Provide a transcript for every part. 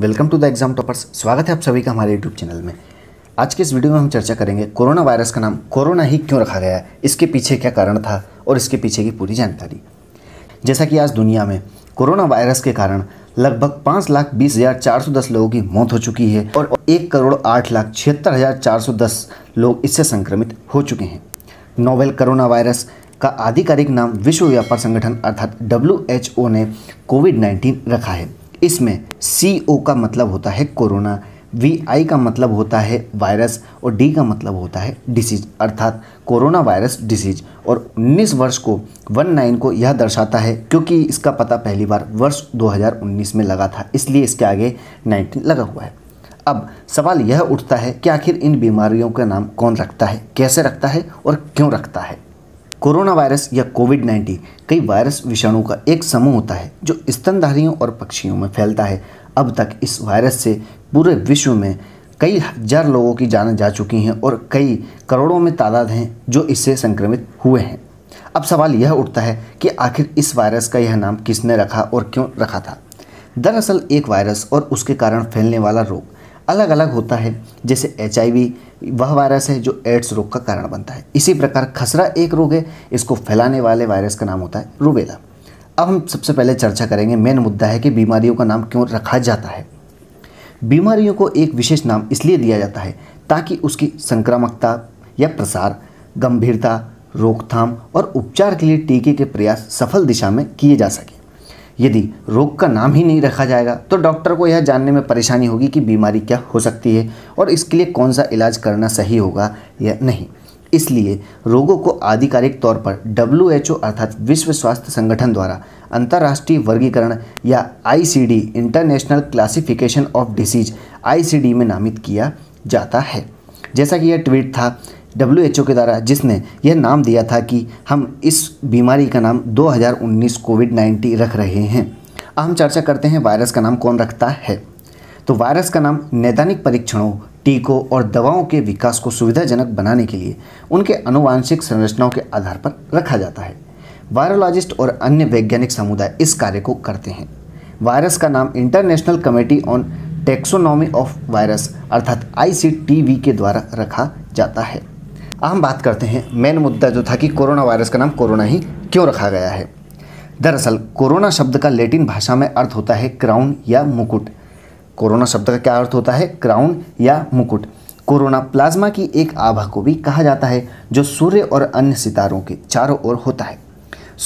welcome to the exam toppers स्वागत है आप सभी का हमारे यूट्यूब चैनल में आज के इस वीडियो में हम चर्चा करेंगे कोरोना वायरस का नाम कोरोना ही क्यों रखा गया है इसके पीछे क्या कारण था और इसके पीछे की पूरी जानकारी जैसा कि आज दुनिया में कोरोना वायरस के कारण लगभग पाँच लाख बीस हज़ार चार सौ दस लोगों की मौत हो चुकी है और एक करोड़ आठ लाख छिहत्तर हज़ार चार सौ दस लोग इससे संक्रमित हो चुके हैं नोवेल कोरोना वायरस का आधिकारिक नाम विश्व व्यापार संगठन अर्थात डब्ल्यू ने कोविड नाइन्टीन रखा है इसमें सी ओ का मतलब होता है कोरोना वी आई का मतलब होता है वायरस और डी का मतलब होता है डिसीज अर्थात कोरोना वायरस डिसीज और 19 वर्ष को 19 को यह दर्शाता है क्योंकि इसका पता पहली बार वर्ष 2019 में लगा था इसलिए इसके आगे 19 लगा हुआ है अब सवाल यह उठता है कि आखिर इन बीमारियों का नाम कौन रखता है कैसे रखता है और क्यों रखता है कोरोना वायरस या कोविड 19 कई वायरस विषाणु का एक समूह होता है जो स्तनधारियों और पक्षियों में फैलता है अब तक इस वायरस से पूरे विश्व में कई हजार लोगों की जान जा चुकी हैं और कई करोड़ों में तादाद हैं जो इससे संक्रमित हुए हैं अब सवाल यह उठता है कि आखिर इस वायरस का यह नाम किसने रखा और क्यों रखा था दरअसल एक वायरस और उसके कारण फैलने वाला रोग अलग अलग होता है जैसे एच वह वायरस है जो एड्स रोग का कारण बनता है इसी प्रकार खसरा एक रोग है इसको फैलाने वाले वायरस का नाम होता है रूबेला अब हम सबसे पहले चर्चा करेंगे मेन मुद्दा है कि बीमारियों का नाम क्यों रखा जाता है बीमारियों को एक विशेष नाम इसलिए दिया जाता है ताकि उसकी संक्रामकता या प्रसार गंभीरता रोकथाम और उपचार के लिए टीके के प्रयास सफल दिशा में किए जा सकें यदि रोग का नाम ही नहीं रखा जाएगा तो डॉक्टर को यह जानने में परेशानी होगी कि बीमारी क्या हो सकती है और इसके लिए कौन सा इलाज करना सही होगा या नहीं इसलिए रोगों को आधिकारिक तौर पर डब्ल्यू अर्थात विश्व स्वास्थ्य संगठन द्वारा अंतर्राष्ट्रीय वर्गीकरण या the international classification of diseases I में नामित किया जाता है जैसा कि यह ट्वीट था डब्ल्यू के द्वारा जिसने यह नाम दिया था कि हम इस बीमारी का नाम 2019 कोविड 19 रख रहे हैं अब हम चर्चा करते हैं वायरस का नाम कौन रखता है तो वायरस का नाम नैदानिक परीक्षणों टीकों और दवाओं के विकास को सुविधाजनक बनाने के लिए उनके अनुवांशिक संरचनाओं के आधार पर रखा जाता है वायरोलॉजिस्ट और अन्य वैज्ञानिक समुदाय इस कार्य को करते हैं वायरस का नाम international committee on taxonomy of virus अर्थात आई के द्वारा रखा जाता है हम बात करते हैं मेन मुद्दा जो था कि कोरोना वायरस का नाम कोरोना ही क्यों रखा गया है दरअसल कोरोना शब्द का लेटिन भाषा में अर्थ होता है क्राउन या मुकुट कोरोना शब्द का क्या अर्थ होता है क्राउन या मुकुट कोरोना प्लाज्मा की एक आभा को भी कहा जाता है जो सूर्य और अन्य सितारों के चारों ओर होता है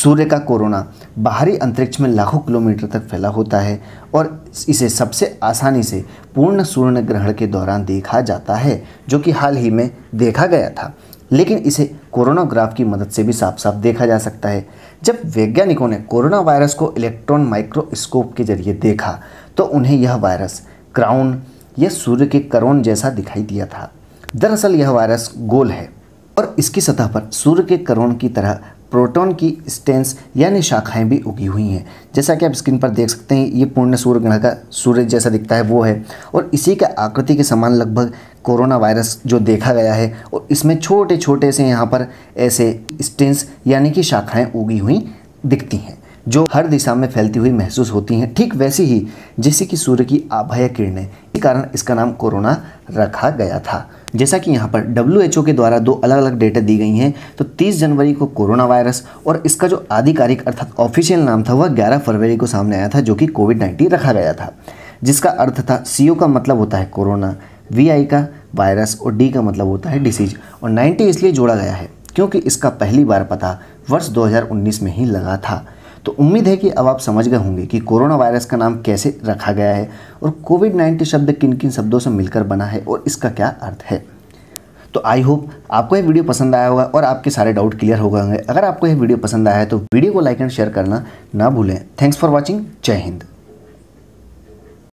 सूर्य का कोरोना बाहरी अंतरिक्ष में लाखों किलोमीटर तक फैला होता है और इसे सबसे आसानी से पूर्ण सूर्य ग्रहण के दौरान देखा जाता है जो कि हाल ही में देखा गया था लेकिन इसे कोरोनाग्राफ की मदद से भी साफ साफ देखा जा सकता है जब वैज्ञानिकों ने कोरोना वायरस को इलेक्ट्रॉन माइक्रोस्कोप के जरिए देखा तो उन्हें यह वायरस क्राउन या सूर्य के करोन जैसा दिखाई दिया था दरअसल यह वायरस गोल है और इसकी सतह पर सूर्य के करोन की तरह प्रोटॉन की स्टेंस यानी शाखाएं भी उगी हुई हैं जैसा कि आप स्क्रीन पर देख सकते हैं ये पूर्ण सूर्य ग्रह का सूर्य जैसा दिखता है वो है और इसी के आकृति के समान लगभग कोरोना वायरस जो देखा गया है और इसमें छोटे छोटे से यहाँ पर ऐसे स्टेंस यानी कि शाखाएँ उगी हुई दिखती हैं जो हर दिशा में फैलती हुई महसूस होती हैं ठीक वैसी ही जैसे कि सूर्य की आभा किरणें कारण इसका नाम कोरोना रखा गया था जैसा कि यहाँ पर डब्ल्यू के द्वारा दो अलग अलग डेटा दी गई हैं तो 30 जनवरी को कोरोना वायरस और इसका जो आधिकारिक अर्थात ऑफिशियल नाम था वह 11 फरवरी को सामने आया था जो कि कोविड 19 रखा गया था जिसका अर्थ था सी का मतलब होता है कोरोना वी का वायरस और डी का मतलब होता है डिसीज और नाइन्टी इसलिए जोड़ा गया है क्योंकि इसका पहली बार पता वर्ष दो में ही लगा था तो उम्मीद है कि अब आप समझ गए होंगे कि कोरोना वायरस का नाम कैसे रखा गया है और कोविड नाइन्टीन शब्द किन किन शब्दों से मिलकर बना है और इसका क्या अर्थ है तो आई होप आपको यह वीडियो पसंद आया होगा और आपके सारे डाउट क्लियर हो गए होंगे अगर आपको यह वीडियो पसंद आया है तो वीडियो को लाइक एंड शेयर करना ना भूलें थैंक्स फॉर वॉचिंग जय हिंद